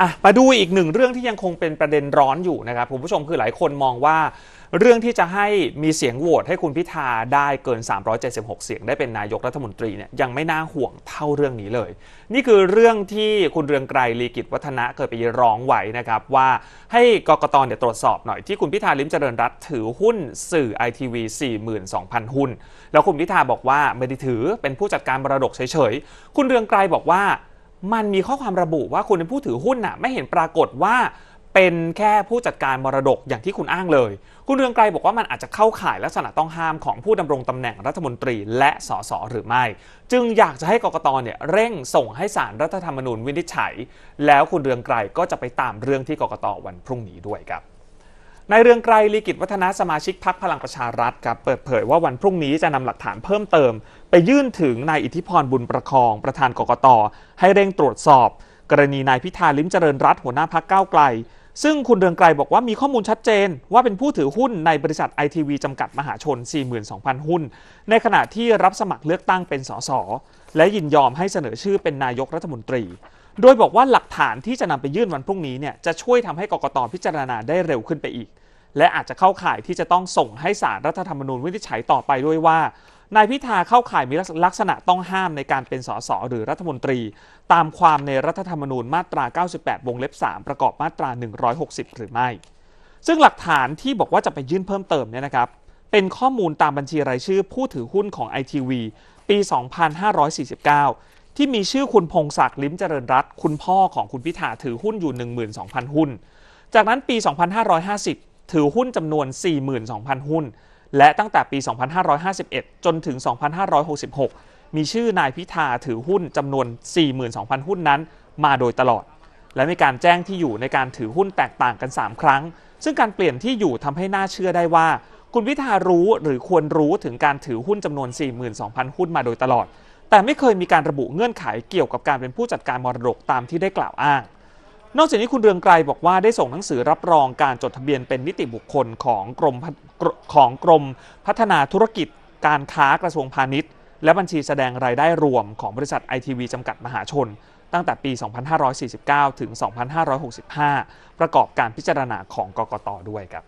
อ่ะ มาดูอีกหนึ่งเรื่องที่ยังคงเป็นประเด็นร้อนอยู่นะครับคุณผู้ชมคือหลายคนมองว่า เรื่องที่จะให้มีเสียงโหวตให้คุณพิธาได้เกิน 376 เสียงได้เป็นนายกรัฐมนตรีเนี่ยยังไม่น่าห่วงเท่าเรื่องนี้เลย นี่คือเรื่องที่คุณเรืองไกรลีกิจ วัฒนะเคยไปร้องไว้นะครับว่าให้กกตเนี่ยตรวจสอบหน่อยที่คุณพิธาลิมเจริญรัตถือหุ้นสื่อไอทีวี 42,000 หุ้นแล้วคุณพิธาบอกว่าไม่ได้ถือเป็นผู้จัดการบรดกเฉยๆคุณเรืองไกรบอกว่ามันมีข้อความระบุว่าคุณเป็นผู้ถือหุ้นน่ะไม่เห็นปรากฏว่าเป็นแค่ผู้จัดการมรดกอย่างที่คุณอ้างเลย คุณเรืองไกรบอกว่ามันอาจจะเข้าข่ายลักษณะต้องห้ามของผู้ดำรงตำแหน่งรัฐมนตรีและสสหรือไม่ จึงอยากจะให้กกตเนี่ยเร่งส่งให้สารรัฐธรรมนูญวินิจฉัย แล้วคุณเรืองไกรก็จะไปตามเรื่องที่กกตวันพรุ่งนี้ด้วยครับนายเรืองไกรลีกิจวัฒนาสมาชิกพักพลังประชารัฐครับเปิดเผยว่าวันพรุ่งนี้จะนำหลักฐานเพิ่มเติม ไปยื่นถึงนายอิทธิพรบุญประคองประธานกกตให้เร่งตรวจสอบ กรณีนายพิธาลิ้มเจริญรัตหัวหน้าพักก้าวไกล ซึ่งคุณเรืองไกรบอกว่ามีข้อมูลชัดเจน ว่าเป็นผู้ถือหุ้นในบริษัทไอทีวีจำกัดมหาชน 42,000 หุ้น ในขณะที่รับสมัครเลือกตั้งเป็นสสและยินยอมให้เสนอชื่อเป็นนายกรัฐมนตรีโดยบอกว่าหลักฐานที่จะนำไปยื่นวันพรุ่งนี้เนี่ยจะช่วยทำให้กกตพิจารณาได้เร็วขึ้นไปอีก และอาจจะเข้าข่ายที่จะต้องส่งให้สารรัฐธรรมนูญวินิจฉัยต่อไปด้วยว่านายพิธาเข้าข่ายมีลักษณะต้องห้ามในการเป็นสสหรือรัฐมนตรี ตามความในรัฐธรรมนูญมาตรา 98 วงเล็บ 3 ประกอบมาตรา 160 หรือไม่ ซึ่งหลักฐานที่บอกว่าจะไปยื่นเพิ่มเติมเนี่ยนะครับ เป็นข้อมูลตามบัญชีรายชื่อ ผู้ถือหุ้นของไอทีวีปี 2549ที่มีชื่อคุณพงศักดิ์ลิ้มเจริญรัตคุณพ่อของคุณพิธาถือหุ้นอยู่ 12,000 หุ้น จากนั้นปี 2550 ถือหุ้นจำนวน 42,000 หุ้น และตั้งแต่ปี 2551 จนถึง 2566 มีชื่อนายพิธาถือหุ้นจำนวน 42,000 หุ้นนั้น มาโดยตลอด และมีการแจ้งที่อยู่ในการถือหุ้นแตกต่างกัน 3 ครั้ง ซึ่งการเปลี่ยนที่อยู่ทำให้น่าเชื่อได้ว่า คุณพิธารู้หรือควรรู้ถึงการถือหุ้นจำนวน 42,000 หุ้นมาโดยตลอดแต่ไม่เคยมีการระบุเงื่อนไขเกี่ยวกับการเป็นผู้จัดการมรดกตามที่ได้กล่าวอ้าง นอกจากนี้คุณเรืองไกรบอกว่าได้ส่งหนังสือรับรองการจดทะเบียนเป็นนิติบุคคล ของกรมของกรมพัฒนาธุรกิจการค้ากระทรวงพาณิชย์ และบัญชีแสดงรายได้รวมของบริษัทไอทีวีจำกัดมหาชน ตั้งแต่ปี 2549 ถึง 2565 ประกอบการพิจารณาของกกตด้วยครับ